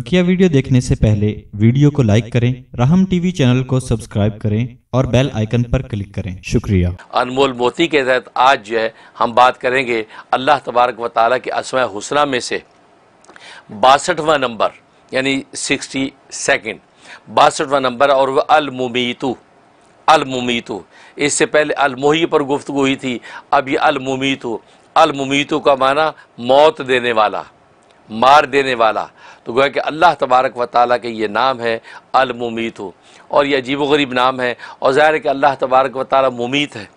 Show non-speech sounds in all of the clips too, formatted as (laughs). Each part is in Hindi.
बकिया वीडियो देखने से पहले वीडियो को लाइक करें राहम टीवी चैनल को सब्सक्राइब करें और बेल आइकन पर क्लिक करें शुक्रिया अनमोल मोती के तहत आज जो है हम बात करेंगे अल्लाह तबारक व ताली के असम हुसना में से बासठवा नंबर यानी सिक्सटी सेकेंड बासठवा नंबर और वह अलमुमीतू अलमुमीतू इससे पहले अलमोही पर गुफ्तु हुई थी अब ये अलमुमीतू अलमुमीतू का माना मौत देने वाला मार देने वाला तो गोया कि अल्लाह तबारक व ताली के ये नाम है अलमुमीत हो और ये अजीब व गरीब नाम है और ज़ाहिर है कि अल्लाह तबारक व ताली मुमीत है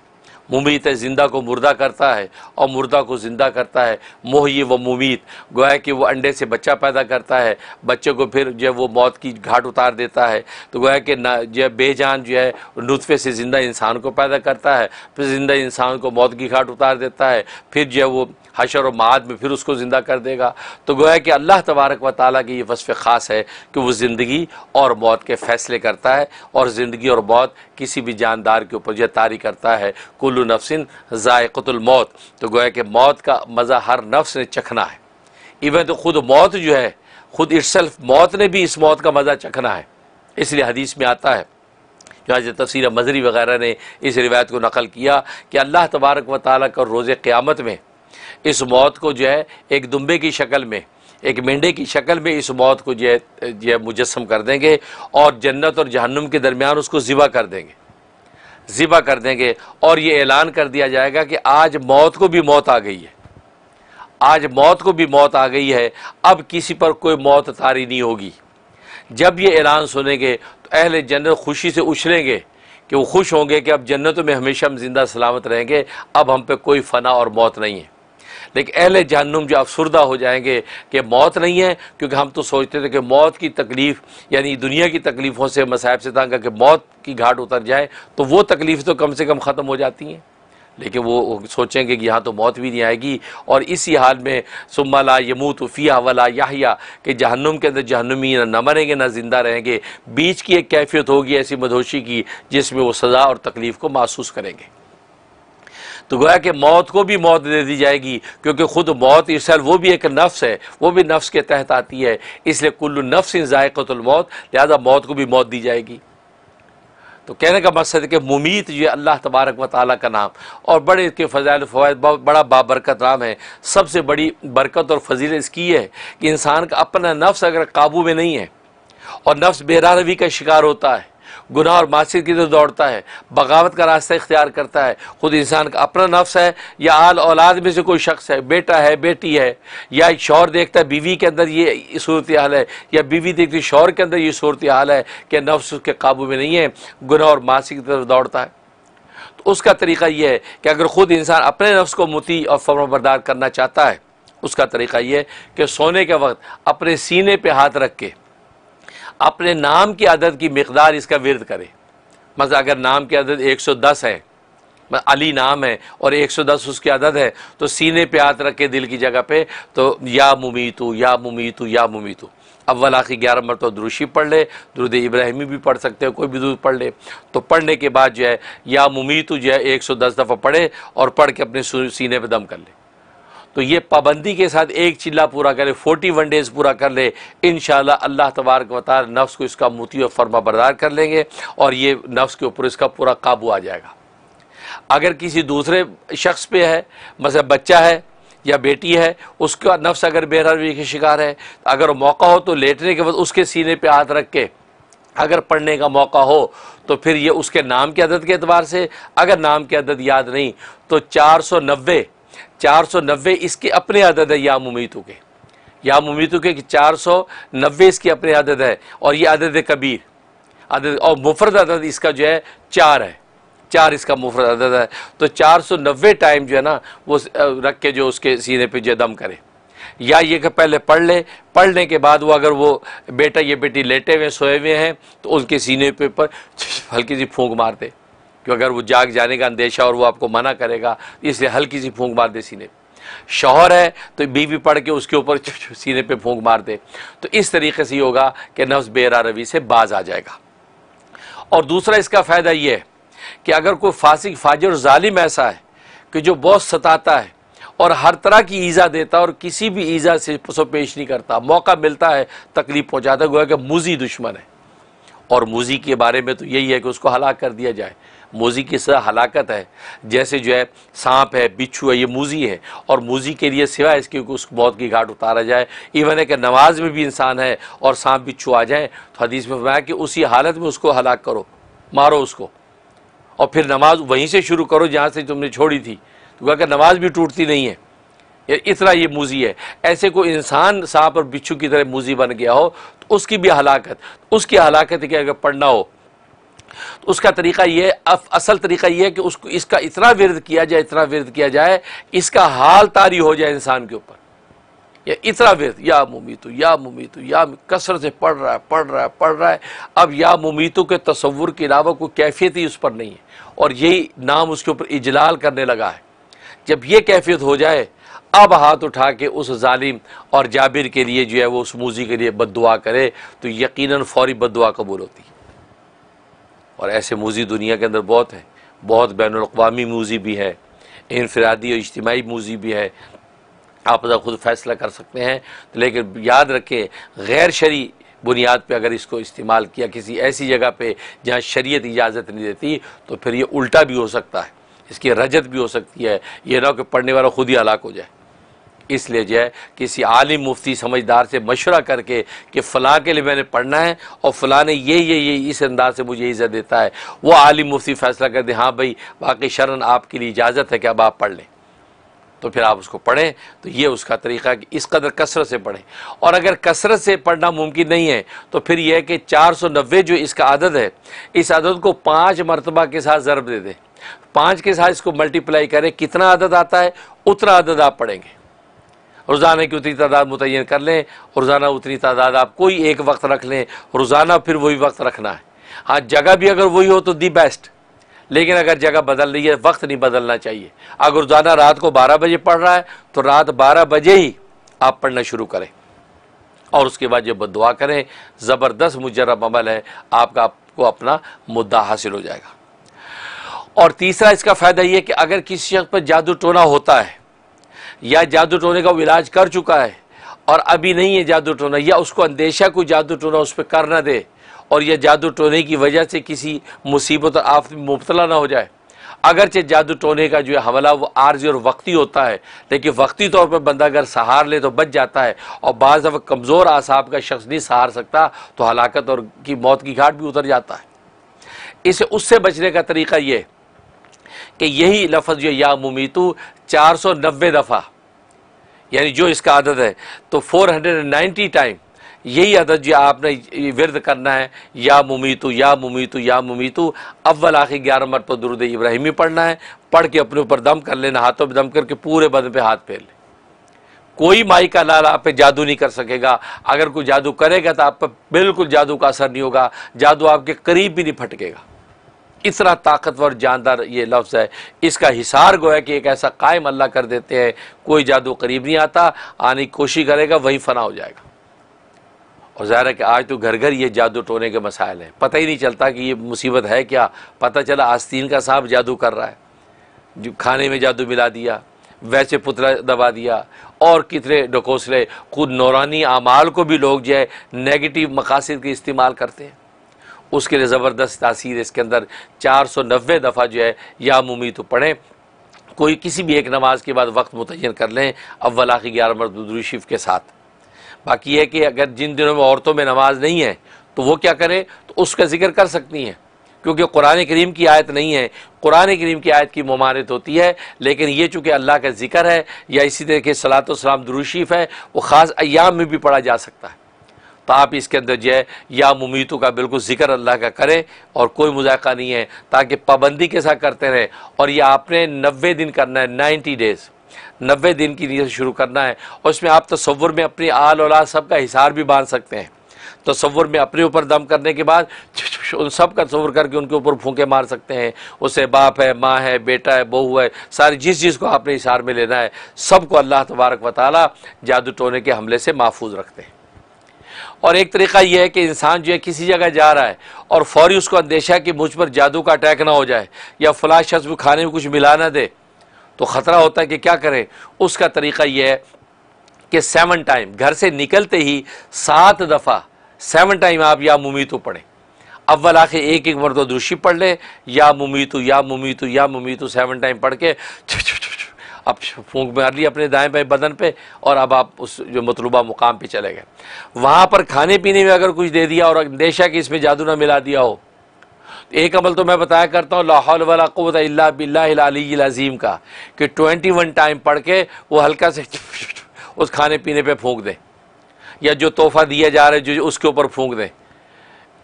मुमीत है ज़िंदा को मुर्दा करता है और मुर्दा को ज़िंदा करता है मोहये व मुमीत गोया कि वो अंडे से बच्चा पैदा करता है बच्चे को फिर जो है वो मौत की घाट उतार देता है तो गोया कि जो है बेजान जो है नतफ़े से ज़िंदा इंसान को पैदा करता है फिर ज़िंदा इंसान को मौत की घाट उतार देता है फिर जो है वो हशर व माद में फिर उसको ज़िंदा कर देगा तो गोया कि अल्लाह तबारक व ताली की ये वसफ़ ख़ास है कि वो ज़िंदगी और मौत के फ़ैसले करता है और ज़िंदगी और मौत किसी भी जानदार के ऊपर जो तारी करता है कुल कुल्लु नफसिन ज़ायक़तुल मौत तो गोया कि मौत का मज़ा हर नफ्स ने चखना है इवन तो ख़ुद मौत जो है ख़ुद इटसल्फ मौत ने भी इस मौत का मज़ा चखना है इसलिए हदीस में आता है आज तफसर मजरी वगैरह ने इस रिवायत को नकल किया कि अल्लाह तबारक व ताली का रोज़ क़्यामत में इस मौत को जो है एक दुम्बे की शक्ल में एक मेंढे की शक्ल में इस मौत को जो है जो है मुजस्म कर देंगे और जन्नत और जहन्नुम के दरमियान उसको ज़िबा कर देंगे ज़िबा कर देंगे और ये ऐलान कर दिया जाएगा कि आज मौत को भी मौत आ गई है आज मौत को भी मौत आ गई है अब किसी पर कोई मौत तारी नहीं होगी जब ये ऐलान सुनेंगे तो अहले जन्नत खुशी से उछलेंगे कि वो खुश होंगे कि अब जन्नत में हमेशा हम जिंदा सलामत रहेंगे अब हम पे कोई फ़ना और मौत नहीं है लेकिन अहल जहन्नुम जो अफसरदा हो जाएंगे कि मौत नहीं है क्योंकि हम तो सोचते थे कि मौत की तकलीफ़ यानी दुनिया की तकलीफ़ों से मसायब से तंग करके मौत की घाट उतर जाए तो वो तकलीफ़ तो कम से कम ख़त्म हो जाती हैं लेकिन वो सोचेंगे कि यहाँ तो मौत भी नहीं आएगी और इसी हाल में सुम्मा ला यमूत फ़िया वला याहिया के जहन्नुम के अंदर जहन्नुमी ना मरेंगे ना ज़िंदा रहेंगे बीच की एक कैफियत होगी ऐसी मदोशी की जिसमें वो सज़ा और तकलीफ़ को महसूस करेंगे तो गोया कि मौत को भी मौत दे दी जाएगी क्योंकि खुद मौत इसल वो भी एक नफ्स है वो भी नफ्स के तहत आती है इसलिए कुल्लु नफ्स इन ज़ायक़तलमौत लिहाजा मौत को भी मौत दी जाएगी तो कहने का मकसद है कि मुमीत ये अल्लाह तबारक व ताली का नाम और बड़े के फ़जाइल फ़वाद बड़ा बाबरकत नाम है सबसे बड़ी बरकत और फजील इसकी है कि इंसान का अपना नफ्स अगर काबू में नहीं है और नफ्स बेरानवी का शिकार होता है गुनाह और मासी की तो दौड़ता है बगावत का रास्ता इख्तियार करता है ख़ुद इंसान का अपना नफ्स है या आल औलाद में से कोई शख्स है बेटा है बेटी है या एक शौर देखता है बीवी के अंदर ये सूरत हाल है या बीवी देखती शौर के अंदर ये सूरत हाल है कि नफ्स उसके काबू में नहीं है गुनाह और मासी की तरफ दौड़ता है तो उसका तरीका यह है कि अगर ख़ुद इंसान अपने नफ्स को मुती और फर्मबरदार करना चाहता है उसका तरीका यह है कि सोने के वक्त अपने सीने पर हाथ रख के अपने नाम की अदद की मकदार इसका विरद करे बस अगर नाम की अदद एक सौ दस है अली नाम है और एक सौ दस उसकी अदद है तो सीने पे हाथ रख के दिल की जगह पे तो या मुमीतू या मुमीतू या मुमीतू अव्वल आखिर ग्यारह मरतब दुरुशी पढ़ ले दुरुद इब्राहिमी भी पढ़ सकते हो कोई भी दुरुद पढ़ ले तो पढ़ने के बाद जो है या मुमीतू जो है एक सौ दस दफ़ा पढ़े और पढ़ के अपने सीने पर दम कर ले तो ये पाबंदी के साथ एक चिल्ला पूरा करे फोर्टी वन डेज़ पूरा कर ले इन अल्लाह तबारक वतार नफ्स को इसका मोती और फर्मा बरदार कर लेंगे और ये नफ्स के ऊपर इसका पूरा काबू आ जाएगा अगर किसी दूसरे शख्स पे है मतलब बच्चा है या बेटी है उसका नफ्स अगर बेरहवी के शिकार है अगर मौका हो तो लेटने के बाद उसके सीने पे हाथ रख के अगर पढ़ने का मौका हो तो फिर ये उसके नाम की अदद के अतबार से अगर नाम की अदद याद नहीं तो चार सौ नब्बे चार सौ नब्बे इसके अपने आदत है या मुमीतों के या मुमीतों के चार सौ नब्बे इसकी अपने आदत है और ये है कबीर अदद और मुफरत अदद इसका जो है चार है चार इसका मुफरत अदद है तो चार सौ नब्बे टाइम जो है ना वो रख के जो उसके सीने पे जो दम करे या ये कि पहले पढ़ ले पढ़ने के बाद वो अगर वो बेटा ये बेटी लेटे हुए सोए हुए हैं तो उनके सीने पे पर (laughs) हल्की सी फूंक मार दे कि अगर वो जाग जाने का अंदेशा और वो आपको मना करेगा तो इसलिए हल्की सी फूंक मार दे सीने शौहर है तो बीवी पढ़ के उसके ऊपर सीने पे फूंक मार दे तो इस तरीके से होगा कि नफ्स बेरा रवि से बाज आ जाएगा और दूसरा इसका फ़ायदा ये है कि अगर कोई फासिक फाजर और ालिम ऐसा है कि जो बहुत सताता है और हर तरह की ईज़ा देता है और किसी भी ईज़ा से पेश नहीं करता मौका मिलता है तकलीफ़ पहुँचाता गोया कि मुजी दुश्मन है और मुजी के बारे में तो यही है कि उसको हलाक कर दिया जाए मोजी की सजा हलाकत है जैसे जो है सांप है बिच्छू है ये मोजी है और मोजी के लिए सिवाय इसके उस मौत की घाट उतारा जाए इवन है कि नमाज में भी इंसान है और सांप बिच्छू आ जाए तो हदीस में फरमाया कि उसी हालत में उसको हलाक करो मारो उसको और फिर नमाज वहीं से शुरू करो जहाँ से तुमने छोड़ी थी तो क्या कि नमाज भी टूटती नहीं है इतना ये मूजी है ऐसे कोई इंसान सांप और बिच्छू की तरह मूजी बन गया हो तो उसकी भी हलाकत उसकी हलाकत की अगर पढ़ना हो तो उसका तरीका यह असल तरीका यह है कि उसको इसका इतना विरद किया जाए इतना विरद किया जाए इसका हाल तारी हो जाए इंसान के ऊपर या इतना विरद या मुमीतु या मुमीतु या कसर से पढ़ रहा है पढ़ रहा है पढ़ रहा है अब या मुमीतु के तस्वुर के अलावा कोई कैफियत ही उस पर नहीं है और यही नाम उसके ऊपर इजलाल करने लगा है जब यह कैफियत हो जाए अब हाथ उठा के उस जालिम और जाबिर के लिए जो है वो उस मूजी के लिए बद करे तो यकीन फ़ौरी बद कबूल होती है और ऐसे मूजी दुनिया के अंदर बहुत हैं बहुत बैन अवी मूजी भी है इनफरादी और इज्तमाही मूजी भी है आप खुद फैसला कर सकते हैं तो लेकिन याद रखें गैर शरी बुनियाद पे अगर इसको इस्तेमाल किया किसी ऐसी जगह पे जहाँ शरीयत इजाज़त नहीं देती तो फिर ये उल्टा भी हो सकता है इसकी रजत भी हो सकती है ये ना कि पढ़ने वाला खुद ही हलाक हो जाए इसलिए जो है किसी आलिम मुफ्ती समझदार से मशवरा करके कि फ़लाँ के लिए मैंने पढ़ना है और फ़लाँ ने ये ये ये इस अंदाज से मुझे इज़्ज़त देता है वो आलिम मुफ्ती फ़ैसला कर दे हाँ भाई बाकी शरण आपके लिए इजाज़त है कि अब आप पढ़ लें तो फिर आप उसको पढ़ें तो ये उसका तरीका है कि इस कदर कसरत से पढ़ें और अगर कसरत से पढ़ना मुमकिन नहीं है तो फिर यह कि चार सौ नब्बे जो इसका आदत है इस आदत को पाँच मरतबा के साथ ज़रब दे दें पाँच के साथ इसको मल्टीप्लाई करें कितना आदत आता है उतना आदत आप पढ़ेंगे रोज़ाना की उतनी तादाद मुतन कर लें रोज़ाना उतनी तादाद आप कोई एक वक्त रख लें रोज़ाना फिर वही वक्त रखना है हाँ जगह भी अगर वही हो तो दी बेस्ट लेकिन अगर जगह बदल रही है वक्त नहीं बदलना चाहिए अगर रोज़ाना रात को बारह बजे पढ़ रहा है तो रात बारह बजे ही आप पढ़ना शुरू करें और उसके बाद जब दुआ करें ज़बरदस्त मुजरब अमल है आपका आपको अपना मुद्दा हासिल हो जाएगा और तीसरा इसका फ़ायदा यह कि अगर किसी शख्स पर जादू टोना होता है या जादू टोने का वो इलाज कर चुका है और अभी नहीं है जादू टोना या उसको अंदेशा को जादू टोना उस पर कर ना दे और यह जादू टोने की वजह से किसी मुसीबत और आफत में मुबतला ना हो जाए अगरचे जादू टोने का जो है हमला वो आर्जी और वक्ती होता है लेकिन वक्ती तौर पर बंदा अगर सहार ले तो बच जाता है और बाद कमज़ोर आसाब का शख्स नहीं सहार सकता तो हलाकत और की मौत की घाट भी उतर जाता है इसे उससे बचने का तरीका ये कि यही लफज जो या मुमीतू चार सौ नब्बे दफ़ा यानी जो इसका आदत है तो फोर हंड्रेड नाइन्टी टाइम यही आदत जो आपने विरद करना है या मुमीतू या मुमीतू या मुमीतू अव्वल आखिर ग्यारह मर पर दुरुद इब्राहिमी पढ़ना है पढ़ के अपने ऊपर दम कर लेना हाथों में दम करके पूरे बदन पे हाथ फेर ले कोई माई का लाल आप पे जादू नहीं कर सकेगा अगर कोई जादू करेगा तो आप पर बिल्कुल जादू का असर नहीं होगा जादू आपके करीब भी नहीं फटकेगा इतना ताकतवर जानदार ये लफ्ज़ है इसका हिसार गोया कि एक ऐसा कायम अल्लाह कर देते हैं कोई जादू करीब नहीं आता आने की कोशिश करेगा वहीं फना हो जाएगा और ज़ाहिर है कि आज तो घर घर ये जादू टोने के मसाइल हैं पता ही नहीं चलता कि ये मुसीबत है क्या पता चला आस्तीन का सांप जादू कर रहा है जो खाने में जादू मिला दिया वैसे पुतला दबा दिया और कितने डकोसले खुद नौरानी आमाल को भी लोग जो है नेगेटिव मकासद के इस्तेमाल करते हैं उसके लिए ज़बरदस्त तासीर इसके अंदर चार सौ नब्बे दफ़ा जो है या मुमी तो पढ़ें कोई किसी भी एक नमाज के बाद वक्त मुतन कर लें अव्वल आखिर ग्यारह मरदूरी के साथ बाकी है कि अगर जिन दिनों में औरतों में नमाज नहीं है तो वो क्या करें तो उसका जिक्र कर सकती हैं क्योंकि कुरान करीम की आयत नहीं है कुरान करीम की आयत की ममानत होती है लेकिन ये चूँकि अल्लाह का जिक्र है या इसी तरह के सलात सलाम दुरुशीफ है वो ख़ास अयाम में भी पढ़ा जा सकता है तो आप इसके अंदर जो है या मुमीतों का बिल्कुल जिक्र अल्लाह का करें और कोई मुजायका नहीं है ताकि पाबंदी के साथ करते रहें और ये आपने नबे दिन करना है नाइन्टी डेज़ नबे दिन की नीयत शुरू करना है और इसमें आप तस्वुर में अपनी आल औलाद सब का हिसार भी बांध सकते हैं तस्वुर में अपने ऊपर दम करने के बाद (laughs) उन सब का तस्वुर करके उनके ऊपर फूके मार सकते हैं उसे बाप है माँ है बेटा है बहू है सारी जिस चीज़ को आपने इशार में लेना है सबको अल्लाह तबारक वाली जादू टोने के हमले से महफूज रखते हैं और एक तरीका यह है कि इंसान जो है किसी जगह जा रहा है और फौरी उसको अंदेशा है कि मुझ पर जादू का अटैक ना हो जाए या फला शख्स खाने में कुछ मिला ना दे तो ख़तरा होता है कि क्या करें उसका तरीका यह है कि सेवन टाइम घर से निकलते ही सात दफ़ा सेवन टाइम आप या मुमी तो पढ़ें अव्वल आखिर एक एक मरतो दुरुशी पढ़ लें या मुमी तो या मुमी तो या मुमी तो सेवन टाइम पढ़ के चुछ चुछ अब फूंक मार लिया अपने दाएं पे बदन पे और अब आप उस जो मतलूबा मुकाम पे चले गए वहाँ पर खाने पीने में अगर कुछ दे दिया और अंदेशा कि इसमें जादू ना मिला दिया हो तो एक अमल तो मैं बताया करता हूँ लाहौल वाला कुत बिल्लाजीम का कि ट्वेंटी वन टाइम पढ़ के वो हल्का से (laughs) उस खाने पीने पर फूँक दें या जो तोहफा दिया जा रहा है जो उसके ऊपर फूँक दें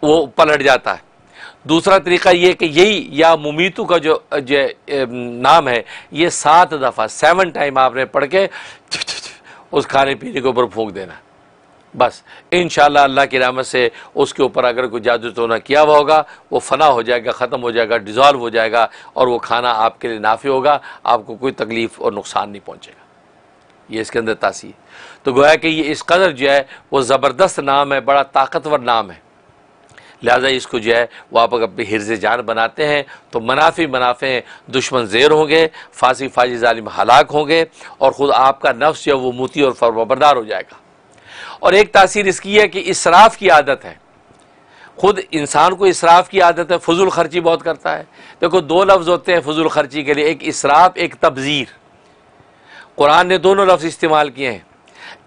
वो पलट जाता है दूसरा तरीका ये कि यही या मुमीतू का जो, जो नाम है ये सात दफ़ा सेवन टाइम आपने पढ़ के उस खाने पीने के ऊपर फूक देना बस इन अल्लाह की रामत से उसके ऊपर अगर कोई जादू ना किया हुआ होगा वो फना हो जाएगा ख़त्म हो जाएगा डिज़ोल्व हो जाएगा और वो खाना आपके लिए नाफी होगा आपको कोई तकलीफ़ और नुकसान नहीं पहुँचेगा ये इसके अंदर तासी तो गोया कि ये इस कदर जो है वो ज़बरदस्त नाम है बड़ा ताकतवर नाम है लिहाजा इसको जो है वो आप अगर हिरज जान बनाते हैं तो मुनाफी मुनाफे दुश्मन जेर होंगे फांसी फाजी ालिम हलाक होंगे और ख़ुद आपका नफ्स जो वो मोती और फरमाबरदार हो जाएगा और एक तासीर इसकी है कि इसराफ की आदत है खुद इंसान को इसराफ की आदत है फजूल खर्ची बहुत करता है देखो दो लफ्ज़ होते हैं फजूल खर्ची के लिए एक इसराफ एक तबज़ीर कुरान ने दोनों लफ्ज़ इस्तेमाल किए हैं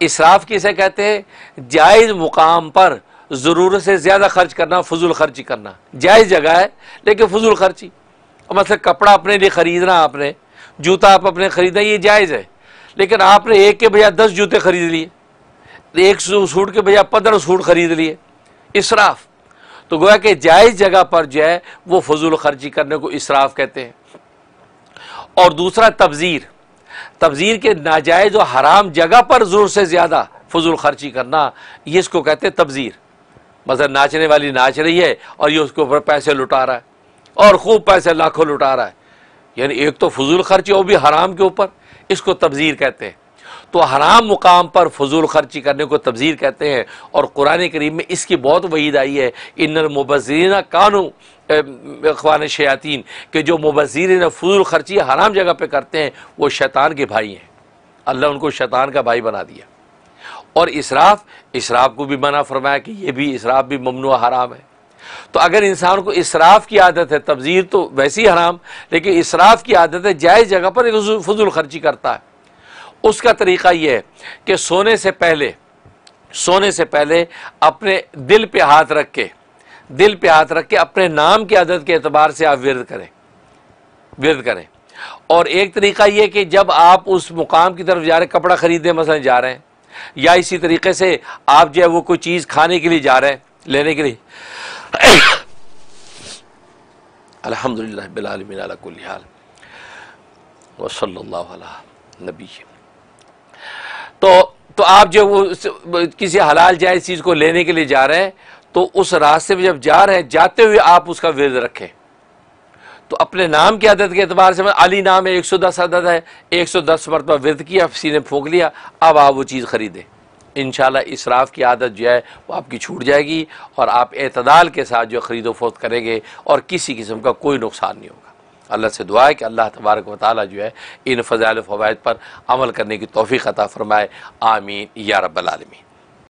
इसराफ किसे कहते हैं जायज़ मुकाम पर ज़रूरत से ज़्यादा खर्च करना फजूल खर्ची करना जायज़ जगह है लेकिन फजूल खर्ची और मतलब कपड़ा अपने लिए ख़रीदना आपने जूता आप अपने ख़रीदना ये जायज़ है लेकिन आपने एक के बजाय दस जूते ख़रीद लिए एक सूट के बजाय पंद्रह सूट ख़रीद लिए इसराफ तो गोया कि जायज़ जगह पर जो है वो फजूल खर्ची करने को इसराफ कहते हैं और दूसरा तबज़ीर तबज़ीर के नाजायज़ और हराम जगह पर जोर से ज़्यादा फजूल खर्ची करना ये इसको कहते हैं तबज़ीर मतलब नाचने वाली नाच रही है और ये उसके ऊपर पैसे लुटा रहा है और खूब पैसे लाखों लुटा रहा है यानी एक तो फजूल खर्ची वो भी हराम के ऊपर इसको तबजीर कहते हैं तो हराम मुकाम पर फजूल खर्ची करने को तबजीर कहते हैं और कुरान करीम में इसकी बहुत वहीद आई है इन मुबजीना कानू अखवान शयातीन के जो मुबजीर फजूल खर्ची हराम जगह पर करते हैं वो शैतान के भाई हैं अल्लाह उनको शैतान का भाई बना दिया और इसराफ इसराफ को भी मना फरमाया कि ये भी इसराफ भी ममनू हराम है तो अगर इंसान को इसराफ की आदत है तबजीर तो वैसे ही हराम लेकिन इसराफ की आदत है जायज़ जगह पर फजूल खर्ची करता है उसका तरीका यह है कि सोने से पहले सोने से पहले अपने दिल पे हाथ रख के दिल पे हाथ रख के अपने नाम की आदत के अतबार से आप विरद करें विरद करें और एक तरीका यह कि जब आप उस मुकाम की तरफ जा रहे कपड़ा ख़रीदने मसलन जा रहे हैं या इसी तरीके से आप जो है वो कोई चीज़ खाने के लिए जा रहे हैं लेने के लिए व सल्लल्लाहु अला नबी तो तो आप जो वो किसी हलाल जायज़ चीज़ को लेने के लिए जा रहे हैं तो उस रास्ते में जब जा रहे हैं जाते हुए आप उसका वेद रखें तो अपने नाम की आदत के अतबार से अली नाम है एक सौ दस आदत है एक सौ दस मरतबा विद किया सीने फूक लिया अब आप वो चीज़ ख़रीदें इन इसराफ की आदत जो है वो आपकी छूट जाएगी और आप अतदाल के साथ जो ख़रीदो फरोख्त करेंगे और किसी किस्म का कोई नुकसान नहीं होगा अल्लाह से दुआ है कि अल्लाह तबारक वाली जो है इन फ़जाल फ़वाद पर अमल करने की तोफ़ी अता फ़रमाए आमीन या रब्बालमीन